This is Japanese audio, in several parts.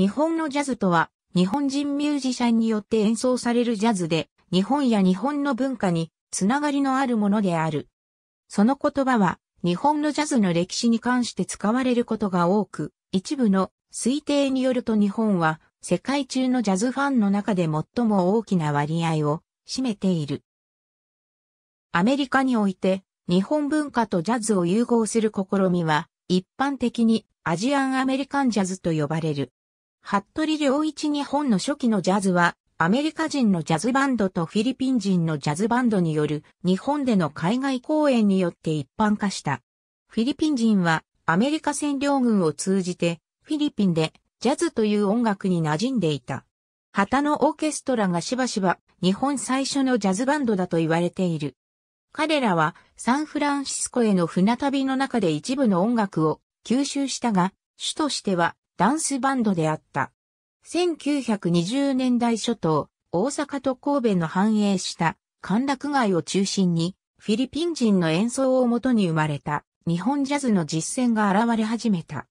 日本のジャズとは、日本人ミュージシャンによって演奏されるジャズで、日本や日本の文化につながりのあるものである。その言葉は、日本のジャズの歴史に関して使われることが多く、一部の推定によると日本は、世界中のジャズファンの中で最も大きな割合を占めている。アメリカにおいて、日本文化とジャズを融合する試みは、一般的にアジアンアメリカンジャズと呼ばれる。服部良一日本の初期のジャズは、アメリカ人のジャズバンドとフィリピン人のジャズバンドによる日本での海外公演によって一般化した。フィリピン人はアメリカ占領軍を通じてフィリピンでジャズという音楽に馴染んでいた。旗のオーケストラがしばしば日本最初のジャズバンドだと言われている。彼らはサンフランシスコへの船旅の中で一部の音楽を吸収したが、主としてはダンスバンドであった。1920年代初頭、大阪と神戸の繁栄した歓楽街を中心に、フィリピン人の演奏をもとに生まれた日本ジャズの実践が現れ始めた。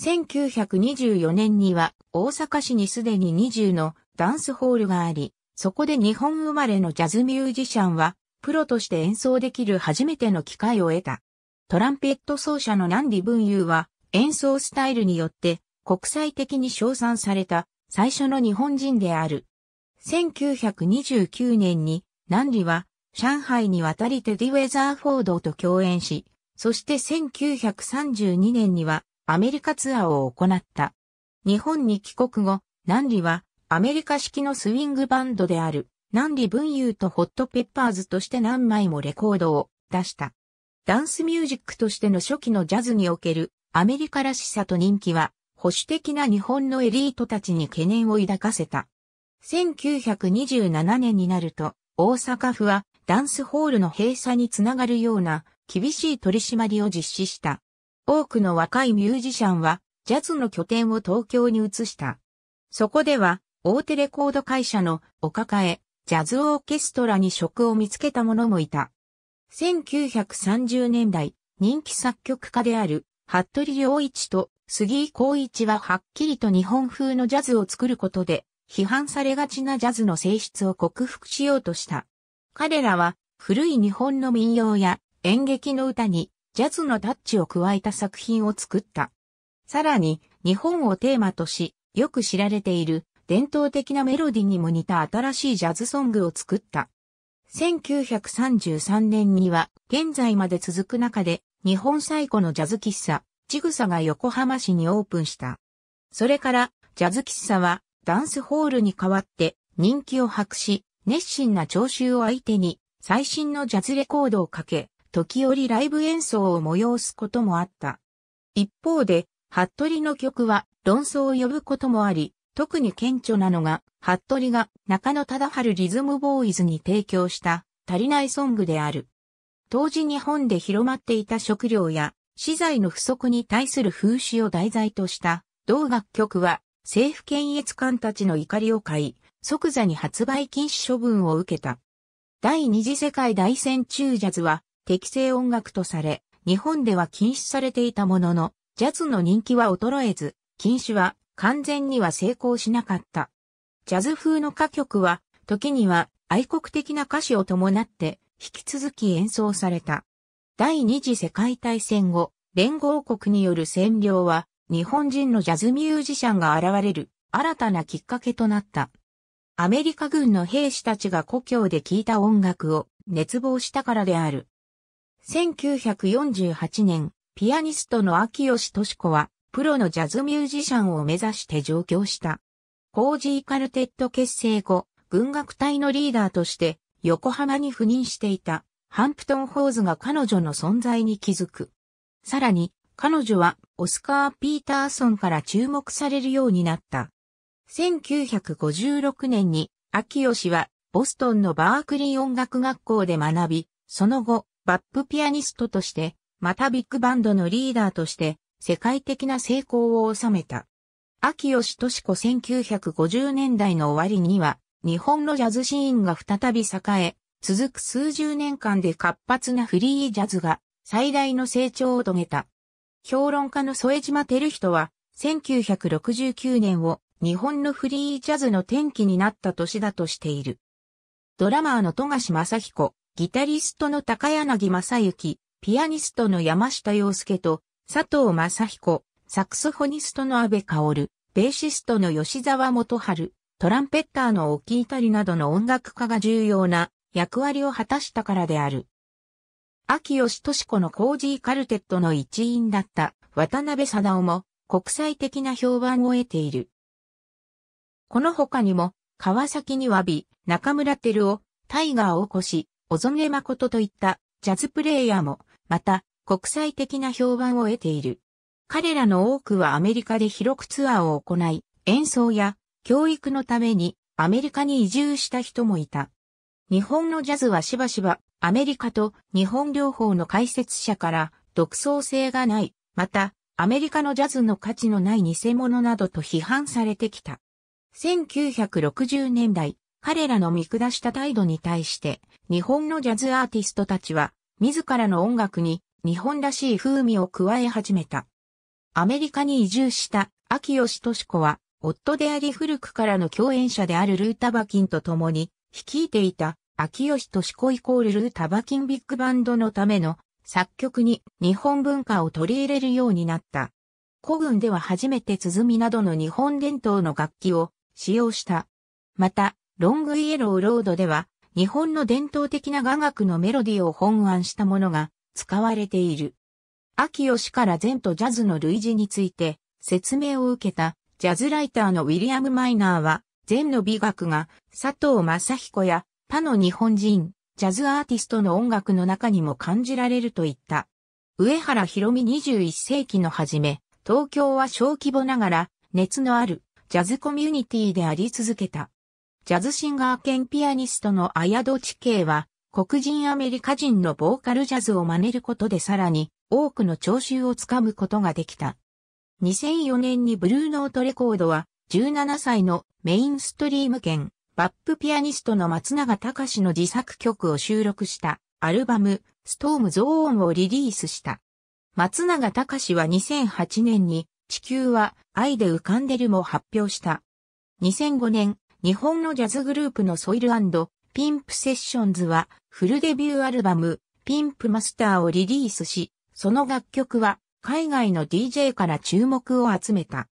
1924年には大阪市にすでに20のダンスホールがあり、そこで日本生まれのジャズミュージシャンは、プロとして演奏できる初めての機会を得た。トランペット奏者のンブン文ーは、演奏スタイルによって国際的に称賛された最初の日本人である。1929年に、南里は上海に渡りテディ・ウェザーフォードと共演し、そして1932年にはアメリカツアーを行った。日本に帰国後、南里はアメリカ式のスイングバンドである南里文優とホットペッパーズとして何枚もレコードを出した。ダンスミュージックとしての初期のジャズにおけるアメリカらしさと人気は保守的な日本のエリートたちに懸念を抱かせた。1927年になると、大阪府はダンスホールの閉鎖につながるような厳しい取り締まりを実施した。多くの若いミュージシャンはジャズの拠点を東京に移した。そこでは大手レコード会社のお抱え、ジャズオーケストラに職を見つけた者もいた。1930年代、人気作曲家である服部良一と杉井光一ははっきりと日本風のジャズを作ることで、批判されがちなジャズの性質を克服しようとした。彼らは、古い日本の民謡や演劇の歌に、ジャズのタッチを加えた作品を作った。さらに、日本をテーマとし、よく知られている伝統的なメロディにも似た新しいジャズソングを作った。1933年には現在まで続く中で日本最古のジャズ喫茶ちぐさが横浜市にオープンした。それから、ジャズ喫茶は、ダンスホールに代わって人気を博し、熱心な聴衆を相手に、最新のジャズレコードをかけ、時折ライブ演奏を催すこともあった。一方で、服部の曲は論争を呼ぶこともあり、特に顕著なのが、服部が中野忠春リズムボーイズに提供した足りないソングである。当時日本で広まっていた食料や資材の不足に対する風刺を題材とした同楽曲は政府検閲官たちの怒りを買い、即座に発売禁止処分を受けた。第二次世界大戦中ジャズは適正音楽とされ、日本では禁止されていたものの、ジャズの人気は衰えず、禁止は完全には成功しなかった。ジャズ風の歌曲は、時には愛国的な歌詞を伴って、引き続き演奏された。第二次世界大戦後、連合国による占領は、日本人のジャズミュージシャンが現れる新たなきっかけとなった。アメリカ軍の兵士たちが故郷で聴いた音楽を熱望したからである。1948年、ピアニストの秋吉敏子は、プロのジャズミュージシャンを目指して上京した。コージーカルテット結成後、軍楽隊のリーダーとして、横浜に赴任していた。ハンプトン・ホーズが彼女の存在に気づく。さらに、彼女はオスカー・ピーターソンから注目されるようになった。1956年に、秋吉はボストンのバークリー音楽学校で学び、その後、バップピアニストとして、またビッグバンドのリーダーとして、世界的な成功を収めた。秋吉敏子1950年代の終わりには、日本のジャズシーンが再び栄え、続く数十年間で活発なフリージャズが最大の成長を遂げた。評論家の添島照人は、1969年を日本のフリージャズの転機になった年だとしている。ドラマーの富樫正彦、ギタリストの高柳正幸、ピアニストの山下洋介と、佐藤正彦、サクスフォニストの安部薫、ベーシストの吉沢元春、トランペッターの沖いたりなどの音楽家が重要な役割を果たしたからである。秋吉敏子のコージーカルテットの一員だった渡辺貞夫も国際的な評判を得ている。この他にも、川崎にわび、中村照夫、タイガーを起こし、小曽根誠といったジャズプレイヤーも、また、国際的な評判を得ている。彼らの多くはアメリカで広くツアーを行い、演奏や教育のためにアメリカに移住した人もいた。日本のジャズはしばしばアメリカと日本両方の解説者から独創性がない、またアメリカのジャズの価値のない偽物などと批判されてきた。1960年代、彼らの見下した態度に対して日本のジャズアーティストたちは自らの音楽に日本らしい風味を加え始めた。アメリカに移住した秋吉敏子は夫であり古くからの共演者であるルータバキンと共に率いていた秋吉敏子イコールルータバキンビッグバンドのための作曲に日本文化を取り入れるようになった。古軍では初めて鼓などの日本伝統の楽器を使用した。また、ロングイエローロードでは日本の伝統的な雅楽のメロディを本案したものが使われている。秋吉から禅とジャズの類似について説明を受けたジャズライターのウィリアム・マイナーは禅の美学が佐藤正彦や他の日本人、ジャズアーティストの音楽の中にも感じられるといった。上原ひろみ21世紀の初め、東京は小規模ながら熱のあるジャズコミュニティであり続けた。ジャズシンガー兼ピアニストの綾戸地形は、黒人アメリカ人のボーカルジャズを真似ることでさらに多くの聴衆をつかむことができた。2004年にブルーノートレコードは17歳のメインストリーム兼バップピアニストの松永隆の自作曲を収録したアルバム、ストームゾーンをリリースした。松永隆は2008年に地球は愛で浮かんでるも発表した。2005年、日本のジャズグループのソイルピンプセッションズはフルデビューアルバムピンプマスターをリリースし、その楽曲は海外の DJ から注目を集めた。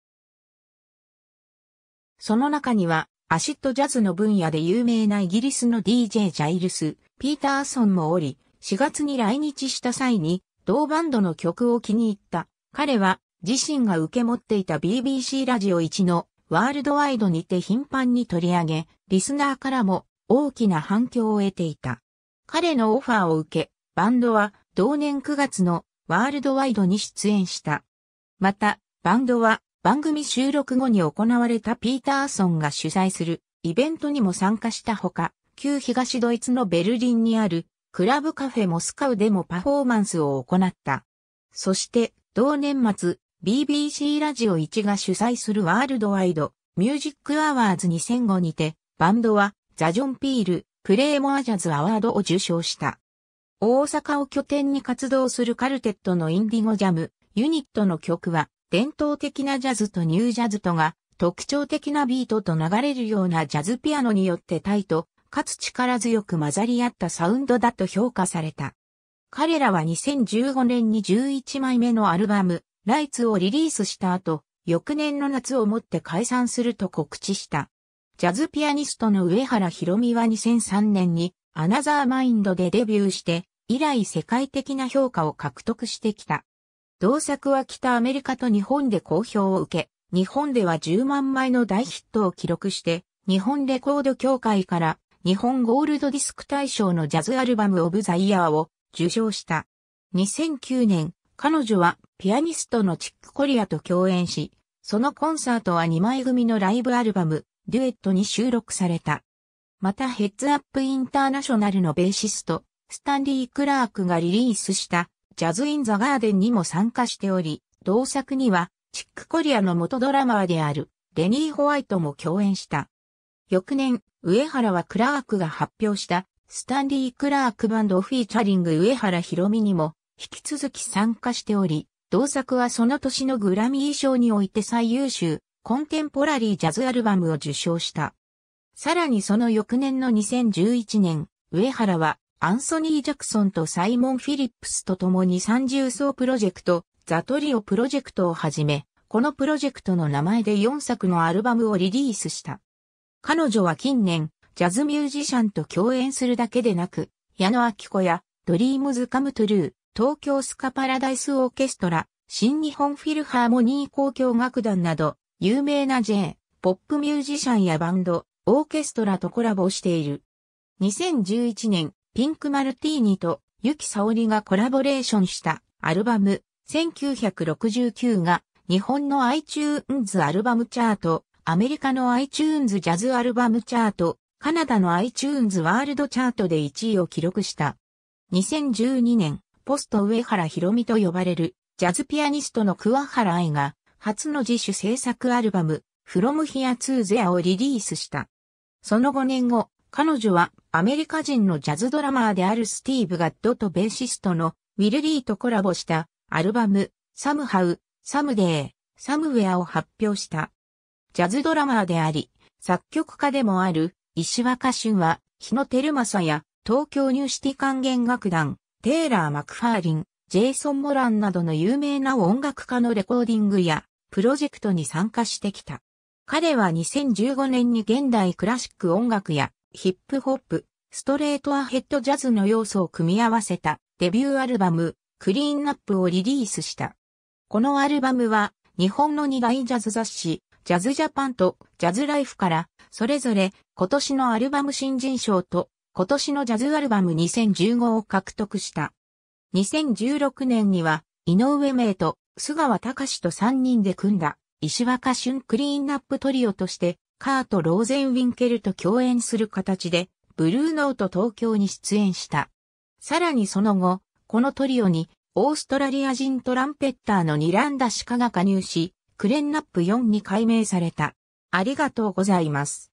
その中にはアシッドジャズの分野で有名なイギリスの DJ ジャイルス、ピーターソンもおり、4月に来日した際に、同バンドの曲を気に入った。彼は、自身が受け持っていた BBC ラジオ1のワールドワイドにて頻繁に取り上げ、リスナーからも大きな反響を得ていた。彼のオファーを受け、バンドは同年9月のワールドワイドに出演した。また、バンドは番組収録後に行われたピーターソンが主催するイベントにも参加したほか、旧東ドイツのベルリンにあるクラブカフェモスカウでもパフォーマンスを行った。そして同年末 BBC ラジオ1が主催するワールドワイドミュージックアワーズ2005にてバンドはザ・ジョン・ピールプレイモアジャズアワードを受賞した。大阪を拠点に活動するカルテットのインディゴジャムユニットの曲は伝統的なジャズとニュージャズとが特徴的なビートと流れるようなジャズピアノによってタイト、かつ力強く混ざり合ったサウンドだと評価された。彼らは2015年に11枚目のアルバム、ライツをリリースした後、翌年の夏をもって解散すると告知した。ジャズピアニストの上原ひろみは2003年にアナザーマインドでデビューして、以来世界的な評価を獲得してきた。同作は北アメリカと日本で好評を受け、日本では10万枚の大ヒットを記録して、日本レコード協会から日本ゴールドディスク大賞のジャズアルバムオブザイヤーを受賞した。2009年、彼女はピアニストのチック・コリアと共演し、そのコンサートは2枚組のライブアルバム、デュエットに収録された。またヘッズアップインターナショナルのベーシスト、スタンリー・クラークがリリースしたジャズ・イン・ザ・ガーデンにも参加しており、同作には、チック・コリアの元ドラマーである、レニー・ホワイトも共演した。翌年、上原はクラークが発表した、スタンリー・クラークバンドフィーチャリング上原博美にも、引き続き参加しており、同作はその年のグラミー賞において最優秀、コンテンポラリージャズアルバムを受賞した。さらにその翌年の2011年、上原はアンソニー・ジャクソンとサイモン・フィリップスと共に三重奏プロジェクト、ザトリオプロジェクトをはじめ、このプロジェクトの名前で4作のアルバムをリリースした。彼女は近年、ジャズミュージシャンと共演するだけでなく、矢野明子や、ドリームズ・カム・トゥルー、東京スカパラダイス・オーケストラ、新日本フィルハーモニー交響楽団など、有名な J、ポップミュージシャンやバンド、オーケストラとコラボしている。2011年、ピンクマルティーニとユキサオリがコラボレーションしたアルバム1969が日本の iTunes アルバムチャート、アメリカの iTunes ジャズアルバムチャート、カナダの iTunes ワールドチャートで1位を記録した。2012年、ポスト上原ひろみと呼ばれるジャズピアニストの桑原愛が初の自主制作アルバム From Here to There をリリースした。その5年後、彼女はアメリカ人のジャズドラマーであるスティーブ・ガッドとベーシストのウィル・リーとコラボしたアルバム、サムハウ、サムデー、サムウェアを発表した。ジャズドラマーであり、作曲家でもある石若俊は、日野照正や東京ニューシティ管弦楽団、テイラー・マクファーリン、ジェイソン・モランなどの有名な音楽家のレコーディングやプロジェクトに参加してきた。彼は2015年に現代クラシック音楽やヒップホップ、ストレートアヘッドジャズの要素を組み合わせたデビューアルバム、クリーンナップをリリースした。このアルバムは、日本の2大ジャズ雑誌、ジャズジャパンとジャズライフから、それぞれ今年のアルバム新人賞と今年のジャズアルバム2015を獲得した。2016年には、井上明と菅川隆と3人で組んだ、石若春クリーンナップトリオとしてカート・ローゼンウィンケルと共演する形で、ブルーノート東京に出演した。さらにその後、このトリオに、オーストラリア人トランペッターのニランダシカが加入し、クレンナップ4に改名された。ありがとうございます。